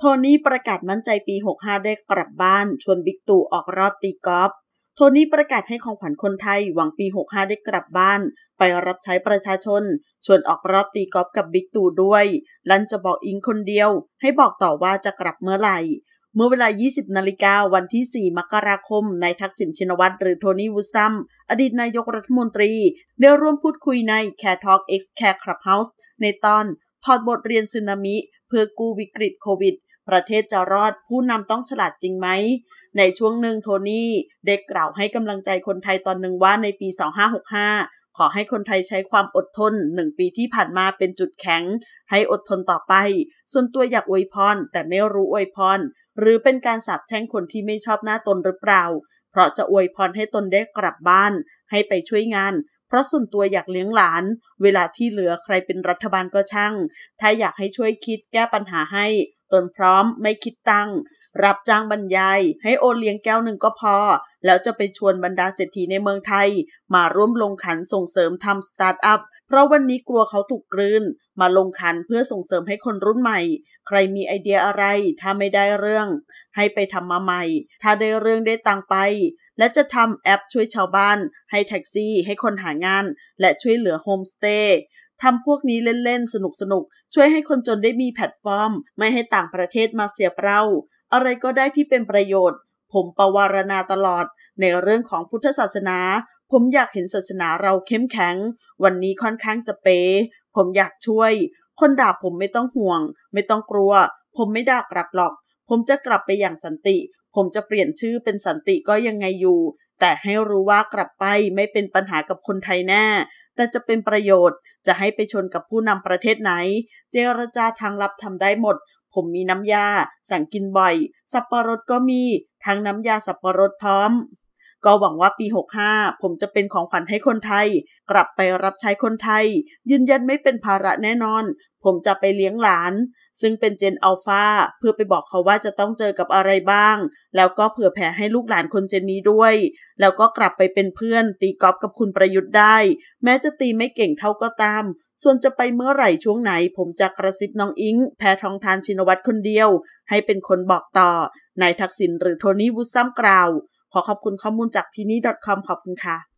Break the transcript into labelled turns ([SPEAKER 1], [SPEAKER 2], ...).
[SPEAKER 1] โทนี่ประกาศมั่นใจปี 65 ได้กลับบ้าน ชวนบิ๊กตู่ออกรอบตีกอล์ฟโทนี่ประกาศให้ของขวัญคนไทยหวังปี 65 ได้กลับบ้าน ไปรับใช้ประชาชน ชวนออกรอบตีกอล์ฟกับบิ๊กตู่ด้วยลันจะบอกอิงคนเดียว ให้บอกต่อว่าจะกลับเมื่อไหร่ เมื่อเวลา 20 นาฬิกาวันที่ 4 มกราคมนายทักษิณชินวัตรหรือโทนี่วูซัมอดีตนายกรัฐมนตรีได้ร่วมพูดคุยใน Care Talk X Care Clubhouse ในตอนถอดบทเรียนสึนามิเพื่อกู้วิกฤตโควิดประเทศจะรอดผู้นำต้องฉลาดจริงไหม ในช่วงหนึ่งโทนี่ได้กล่าวให้กำลังใจคนไทยตอนหนึ่งว่าในปี 2565 ขอให้คนไทยใช้ความอดทนหนึ่งปีที่ผ่านมาเป็นจุดแข็งให้อดทนต่อไป ส่วนตัวอยากอวยพรแต่ไม่รู้อวยพรหรือเป็นการสาปแช่งคนที่ไม่ชอบหน้าตนหรือเปล่า เพราะจะอวยพรให้ตนได้กลับบ้านให้ไปช่วยงาน เพราะส่วนตัวอยากเลี้ยงหลาน เวลาที่เหลือใครเป็นรัฐบาลก็ช่าง ถ้าอยากให้ช่วยคิดแก้ปัญหาให้ตนพร้อมไม่คิดตัง รับจ้างบรรยาย ให้โอนเลี้ยงแก้วหนึ่งก็พอ แล้วจะไปชวนบรรดาเศรษฐีในเมืองไทย มาร่วมลงขันส่งเสริมทำสตาร์ทอัพ เพราะวันนี้กลัวเขาถูกกลืนมาลงขันเพื่อส่งเสริมให้คนรุ่นใหม่ ใครมีไอเดียอะไรถ้าไม่ได้เรื่อง ให้ไปทำมาใหม่ ถ้าได้เรื่องได้ตังไป และจะทำแอปช่วยชาวบ้าน ให้แท็กซี่ ให้คนหางาน และช่วยเหลือโฮมสเตย์ทำพวกนี้เล่นๆ สนุกๆ ช่วยให้คนจนได้มีแพลตฟอร์ม ไม่ให้ต่างประเทศมาเสียเปล่า อะไรก็ได้ที่เป็นประโยชน์ ผมประวารณาตลอด ในเรื่องของพุทธศาสนา ผมอยากเห็นศาสนาเราเข้มแข็ง วันนี้ค่อนข้างจะเป๊ผมอยากช่วย คนด่าผมไม่ต้องห่วง ไม่ต้องกลัว ผมไม่ด่ากลับหรอก ผมจะกลับไปอย่างสันติ ผมจะเปลี่ยนชื่อเป็นสันติก็ยังไงอยู่ แต่ให้รู้ว่ากลับไปไม่เป็นปัญหากับคนไทยแน่แต่จะเป็นประโยชน์จะให้ไปชนกับผู้นำประเทศไหน เจรจาทางลับทำได้หมด ผมมีน้ำยาสั่งกินบ่อย สับปะรดก็มีทั้งน้ำยาสับปะรดพร้อม ก็หวังว่าปี 65 ผมจะเป็นของขวัญให้คนไทย กลับไปรับใช้คนไทย ยืนยันไม่เป็นภาระแน่นอนผมจะไปเลี้ยงหลาน ซึ่งเป็นเจนอัลฟาเพื่อไปบอกเขาว่าจะต้องเจอกับอะไรบ้าง แล้วก็เผื่อแผ่ให้ลูกหลานคนเจนนี้ด้วย แล้วก็กลับไปเป็นเพื่อนตีกอล์ฟกับคุณประยุทธ์ได้ แม้จะตีไม่เก่งเท่าก็ตาม ส่วนจะไปเมื่อไหร่ช่วงไหน ผมจะกระซิบน้องอิงแพทองทานชินวัตรคนเดียว ให้เป็นคนบอกต่อนายทักษิณหรือโทนี่วุซ้ำกล่าวขอขอบคุณข้อมูลจากทีนี้ .com ขอบคุณค่ะ